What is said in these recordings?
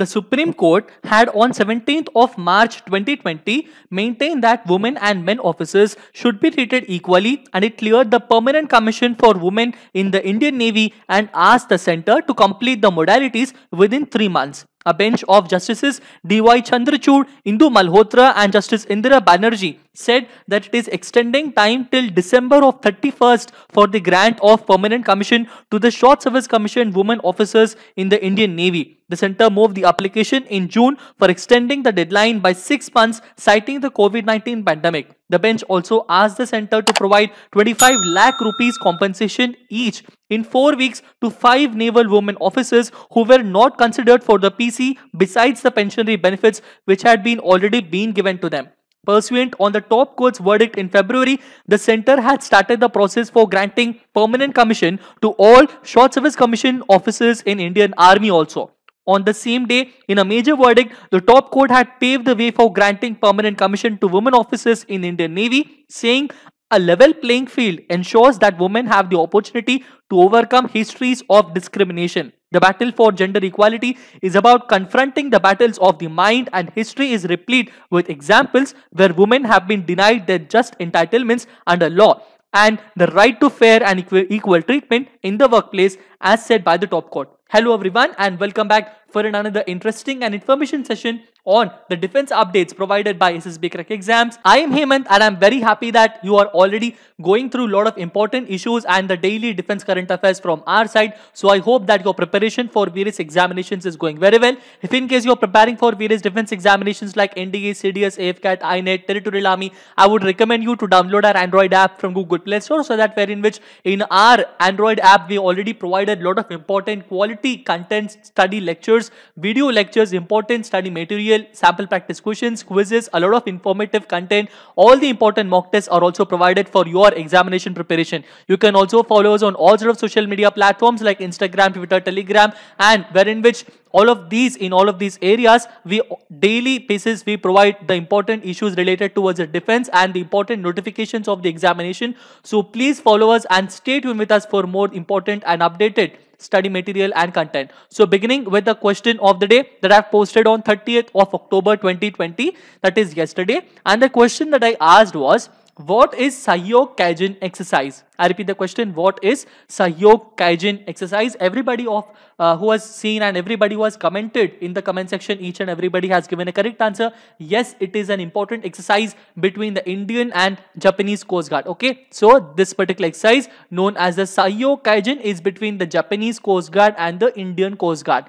The Supreme Court had on 17th of March 2020 maintained that women and men officers should be treated equally and it cleared the Permanent Commission for Women in the Indian Navy and asked the centre to complete the modalities within three months. A bench of Justices D.Y. Chandrachud, Indu Malhotra and Justice Indira Banerjee said that it is extending time till December of 31st for the grant of permanent commission to the short service commission women officers in the Indian Navy. The center moved the application in June for extending the deadline by six months, citing the COVID-19 pandemic. The bench also asked the center to provide 25 lakh rupees compensation each in four weeks to five naval women officers who were not considered for the PC besides the pensionary benefits which had been already been given to them. Pursuant on the top court's verdict in February, the center had started the process for granting permanent commission to all short service commission officers in Indian Army also. On the same day, in a major verdict, the top court had paved the way for granting permanent commission to women officers in Indian Navy, saying a level playing field ensures that women have the opportunity to overcome histories of discrimination. The battle for gender equality is about confronting the battles of the mind and history is replete with examples where women have been denied their just entitlements under law and the right to fair and equal treatment in the workplace as said by the top court. Hello everyone and welcome back for another interesting and information session on the defense updates provided by SSB Crack Exams. I am Hemant and I'm very happy that you are already going through a lot of important issues and the daily defense current affairs from our side. So I hope that your preparation for various examinations is going very well. If in case you're preparing for various defense examinations like NDA, CDS, AFCAT, INET, Territorial Army, I would recommend you to download our Android app from Google Play Store so that wherein which in our Android app we already provided a lot of important quality contents, study lectures lectures, video lectures, important study material, sample practice questions, quizzes, a lot of informative content. All the important mock tests are also provided for your examination preparation. You can also follow us on all sort of social media platforms like Instagram, Twitter, Telegram and wherein which all of these in all of these areas we daily basis we provide the important issues related towards the defense and the important notifications of the examination so please follow us and stay tuned with us for more important and updated study material and content. So beginning with the question of the day that I've posted on 30th of October 2020, that is yesterday. And the question that I asked was, what is Sahyog Kajin exercise? I repeat the question. What is Sahyog Kajin exercise? Everybody of uh, who has seen and everybody who has commented in the comment section, each and everybody has given a correct answer. Yes, it is an important exercise between the Indian and Japanese Coast Guard. Okay, so this particular exercise known as the Sahyog Kajin is between the Japanese Coast Guard and the Indian Coast Guard.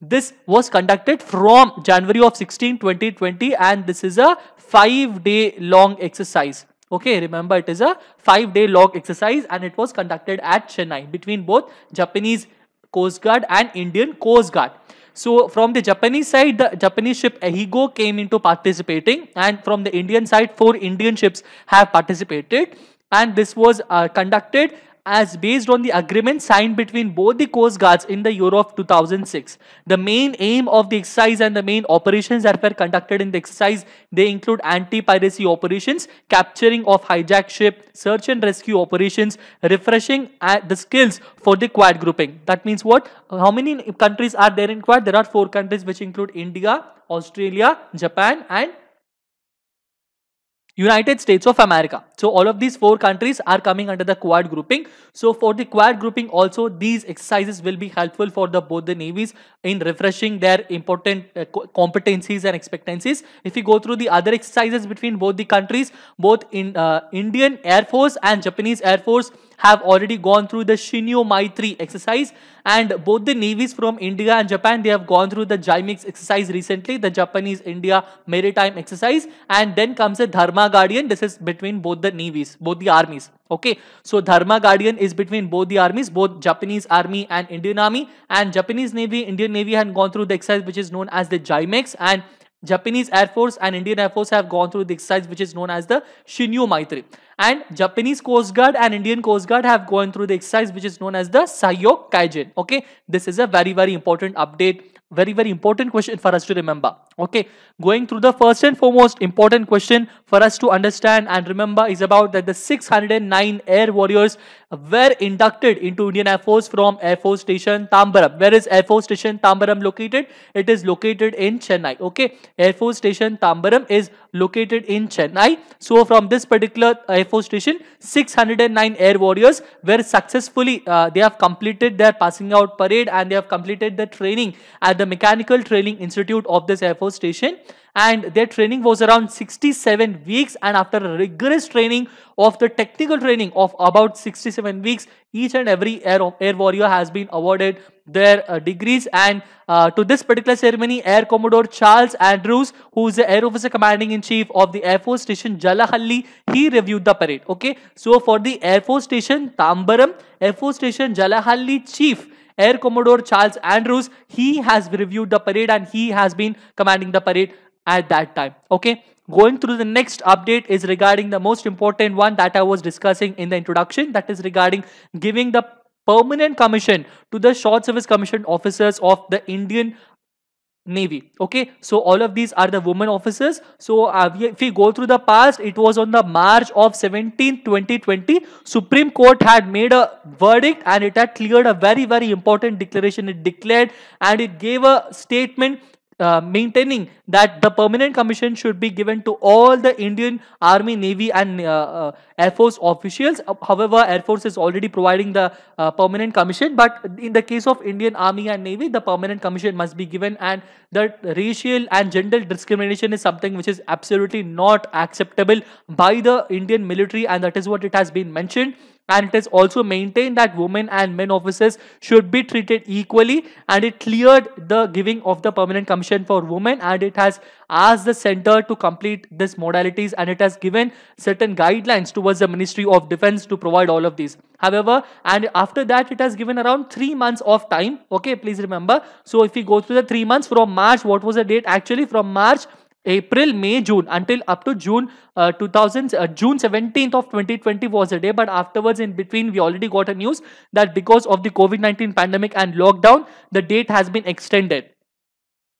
This was conducted from January of 16, 2020 and this is a five day long exercise. Okay, remember it is a five-day log exercise and it was conducted at Chennai between both Japanese Coast Guard and Indian Coast Guard. So from the Japanese side, the Japanese ship Ehigo came into participating and from the Indian side, four Indian ships have participated and this was uh, conducted as based on the agreement signed between both the Coast Guards in the year of 2006. The main aim of the exercise and the main operations that were conducted in the exercise, they include anti-piracy operations, capturing of hijacked ship, search and rescue operations, refreshing uh, the skills for the Quad grouping. That means what? How many countries are there in Quad? There are four countries which include India, Australia, Japan and United States of America. So all of these four countries are coming under the Quad grouping. So for the Quad grouping also these exercises will be helpful for the both the navies in refreshing their important uh, competencies and expectancies. If you go through the other exercises between both the countries, both in uh, Indian Air Force and Japanese Air Force have already gone through the Shinyo Maitri exercise and both the navies from India and Japan they have gone through the JIMEX exercise recently the Japanese India maritime exercise and then comes a Dharma Guardian this is between both the navies both the armies okay so Dharma Guardian is between both the armies both Japanese army and Indian army and Japanese navy Indian navy had gone through the exercise which is known as the JIMEX and Japanese Air Force and Indian Air Force have gone through the exercise which is known as the Shinyo Maitri. And Japanese Coast Guard and Indian Coast Guard have gone through the exercise which is known as the Sayok Kaijin. Okay, this is a very, very important update. Very, very important question for us to remember. Okay, going through the first and foremost important question for us to understand and remember is about that the 609 air warriors were inducted into Indian Air Force from Air Force Station Tambaram. Where is Air Force Station Tambaram located? It is located in Chennai. Okay, Air Force Station Tambaram is located in Chennai. So from this particular Air Force Station, 609 Air Warriors were successfully, uh, they have completed their passing out parade and they have completed the training at the Mechanical Training Institute of this Air Force Station and their training was around 67 weeks and after rigorous training of the technical training of about 67 weeks each and every air, air warrior has been awarded their uh, degrees and uh, to this particular ceremony air commodore charles andrews who is the air officer commanding in chief of the air force station jalahalli he reviewed the parade okay so for the air force station tambaram air force station jalahalli chief air commodore charles andrews he has reviewed the parade and he has been commanding the parade at that time. Okay. Going through the next update is regarding the most important one that I was discussing in the introduction. That is regarding giving the permanent commission to the short service commission officers of the Indian Navy. Okay, so all of these are the women officers. So uh, we, if we go through the past, it was on the March of 17, 2020. Supreme Court had made a verdict and it had cleared a very, very important declaration. It declared and it gave a statement uh, maintaining that the permanent commission should be given to all the Indian Army, Navy and uh, uh, Air Force officials. Uh, however, Air Force is already providing the uh, permanent commission. But in the case of Indian Army and Navy, the permanent commission must be given and that racial and gender discrimination is something which is absolutely not acceptable by the Indian military and that is what it has been mentioned and it is also maintained that women and men officers should be treated equally and it cleared the giving of the permanent commission for women and it has asked the center to complete these modalities and it has given certain guidelines towards the ministry of defense to provide all of these however and after that it has given around three months of time okay please remember so if we go through the three months from march what was the date actually from march April, May, June until up to June uh, 2000, uh, June 17th of 2020 was a day. But afterwards, in between, we already got a news that because of the COVID-19 pandemic and lockdown, the date has been extended.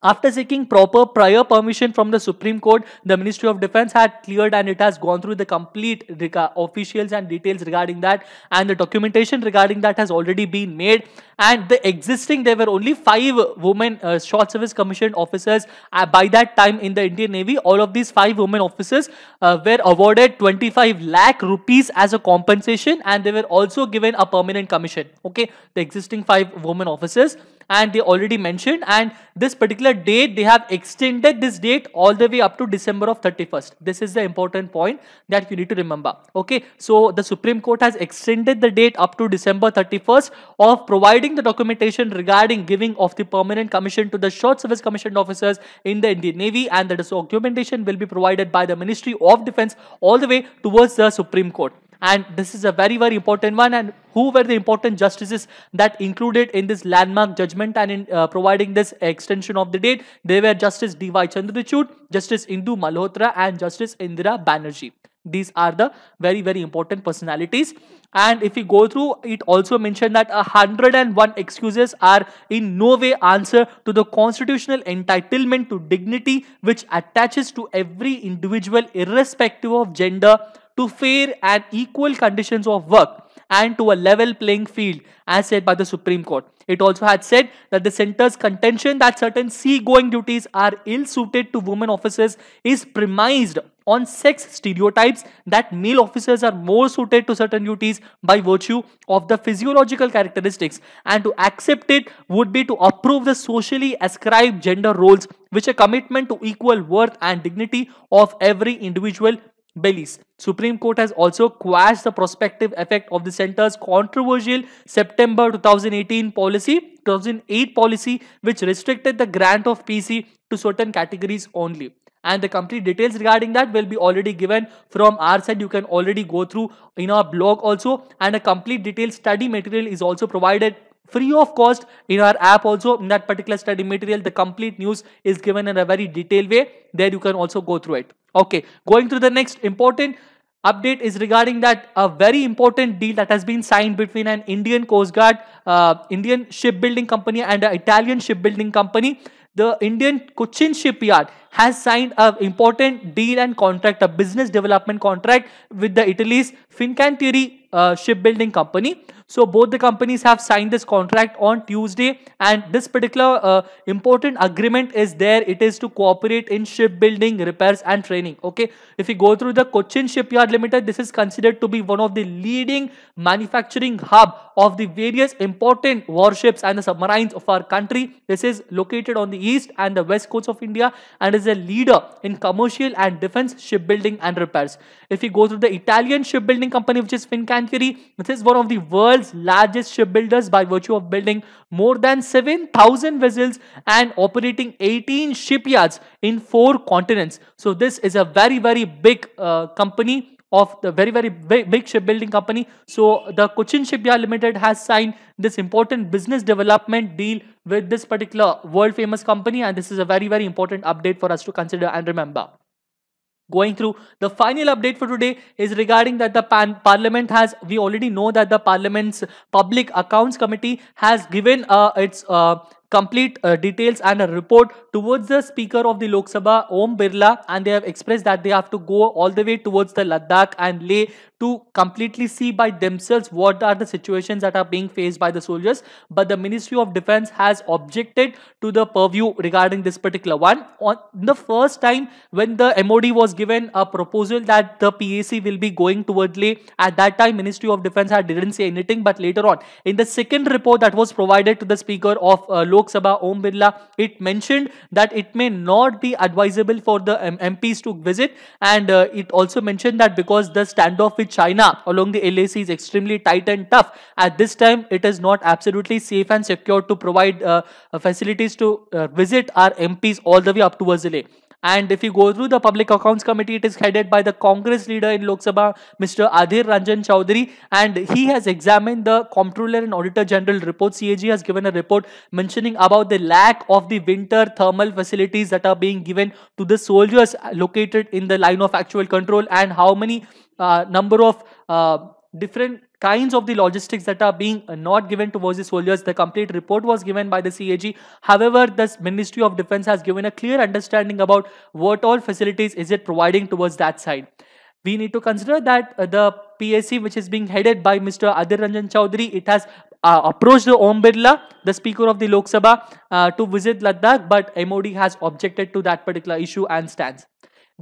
After seeking proper prior permission from the Supreme Court, the Ministry of Defense had cleared and it has gone through the complete officials and details regarding that and the documentation regarding that has already been made and the existing there were only five women uh, short service commissioned officers uh, by that time in the Indian Navy. All of these five women officers uh, were awarded 25 lakh rupees as a compensation and they were also given a permanent commission. Okay, the existing five women officers and they already mentioned and this particular date they have extended this date all the way up to December of 31st. This is the important point that you need to remember. Okay, so the Supreme Court has extended the date up to December 31st of providing the documentation regarding giving of the permanent commission to the short service commissioned officers in the Indian Navy and that documentation will be provided by the Ministry of Defense all the way towards the Supreme Court. And this is a very, very important one. And who were the important justices that included in this landmark judgment and in uh, providing this extension of the date? They were Justice D.Y. Chandrachud, Justice Indu Malhotra, and Justice Indira Banerjee. These are the very, very important personalities. And if we go through, it also mentioned that 101 excuses are in no way answer to the constitutional entitlement to dignity which attaches to every individual irrespective of gender, to fair and equal conditions of work and to a level playing field as said by the Supreme Court. It also had said that the center's contention that certain sea-going duties are ill-suited to women officers is premised on sex stereotypes that male officers are more suited to certain duties by virtue of the physiological characteristics and to accept it would be to approve the socially ascribed gender roles which a commitment to equal worth and dignity of every individual Belize. Supreme Court has also quashed the prospective effect of the center's controversial September 2018 policy, 2008 policy, which restricted the grant of PC to certain categories only. And the complete details regarding that will be already given from our side. You can already go through in our blog also. And a complete detailed study material is also provided free of cost in our app also in that particular study material the complete news is given in a very detailed way there you can also go through it okay going to the next important update is regarding that a very important deal that has been signed between an indian coast guard uh, indian shipbuilding company and an italian shipbuilding company the indian cochin shipyard has signed an important deal and contract a business development contract with the italy's fincantieri uh, shipbuilding company so both the companies have signed this contract on Tuesday and this particular uh, important agreement is there. It is to cooperate in shipbuilding, repairs and training. Okay. If you go through the Cochin Shipyard Limited, this is considered to be one of the leading manufacturing hub of the various important warships and the submarines of our country. This is located on the east and the west coast of India and is a leader in commercial and defense shipbuilding and repairs. If you go through the Italian shipbuilding company, which is Fincantieri, this is one of the world world's largest shipbuilders by virtue of building more than 7,000 vessels and operating 18 shipyards in four continents. So this is a very, very big uh, company of the very very big shipbuilding company so the cochin shipyard limited has signed this important business development deal with this particular world famous company and this is a very very important update for us to consider and remember going through the final update for today is regarding that the parliament has we already know that the parliament's public accounts committee has given uh, its uh, complete uh, details and a report towards the Speaker of the Lok Sabha, Om Birla, and they have expressed that they have to go all the way towards the Ladakh and Leh to completely see by themselves what are the situations that are being faced by the soldiers. But the Ministry of Defense has objected to the purview regarding this particular one. On the first time when the MOD was given a proposal that the PAC will be going towards Leh, at that time Ministry of Defense had didn't say anything. But later on, in the second report that was provided to the Speaker of uh, Lok Lok Sabha Om Birla, it mentioned that it may not be advisable for the MPs to visit. And uh, it also mentioned that because the standoff with China along the LAC is extremely tight and tough, at this time it is not absolutely safe and secure to provide uh, facilities to uh, visit our MPs all the way up towards Delhi. And if you go through the Public Accounts Committee, it is headed by the Congress leader in Lok Sabha, Mr. Adhir Ranjan Chowdhury, And he has examined the Comptroller and Auditor General report. CAG has given a report mentioning about the lack of the winter thermal facilities that are being given to the soldiers located in the line of actual control and how many uh, number of uh, different kinds of the logistics that are being uh, not given towards the soldiers. The complete report was given by the CAG. However, the Ministry of Defense has given a clear understanding about what all facilities is it providing towards that side. We need to consider that uh, the PSC, which is being headed by Mr. Adir Ranjan Chaudhary, it has uh, approached the Om Birla, the Speaker of the Lok Sabha, uh, to visit Ladakh, but MOD has objected to that particular issue and stance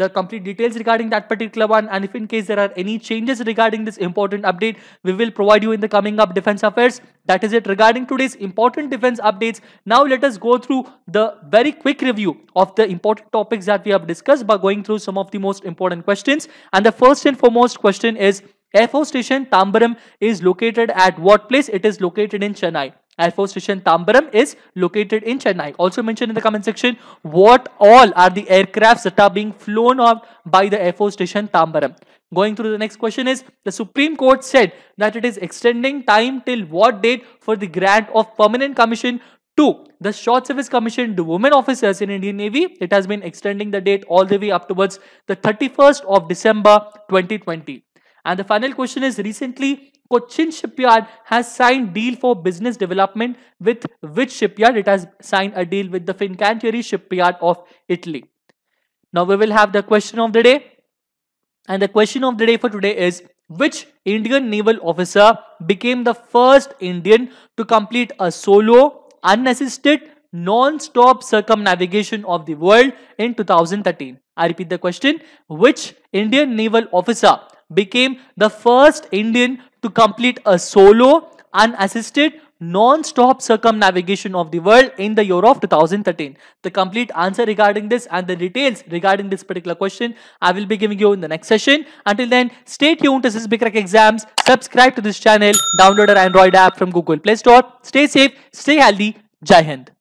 the complete details regarding that particular one and if in case there are any changes regarding this important update we will provide you in the coming up defense affairs that is it regarding today's important defense updates now let us go through the very quick review of the important topics that we have discussed by going through some of the most important questions and the first and foremost question is air force station tambaram is located at what place it is located in chennai Air Force Station Tambaram is located in Chennai. Also mention in the comment section what all are the aircrafts that are being flown off by the Air Force Station Tambaram. Going through the next question is the Supreme Court said that it is extending time till what date for the grant of permanent commission to the short service commission to women officers in Indian Navy. It has been extending the date all the way up towards the 31st of December 2020. And the final question is recently Cochin shipyard has signed deal for business development with which shipyard? It has signed a deal with the Fincantieri shipyard of Italy. Now we will have the question of the day. And the question of the day for today is which Indian naval officer became the first Indian to complete a solo, unassisted, non-stop circumnavigation of the world in 2013? I repeat the question. Which Indian naval officer became the first Indian to complete a solo, unassisted, non-stop circumnavigation of the world in the year of 2013. The complete answer regarding this and the details regarding this particular question, I will be giving you in the next session. Until then, stay tuned to this BCREC exams. Subscribe to this channel. Download our Android app from Google Play Store. Stay safe. Stay healthy. Jai Hind.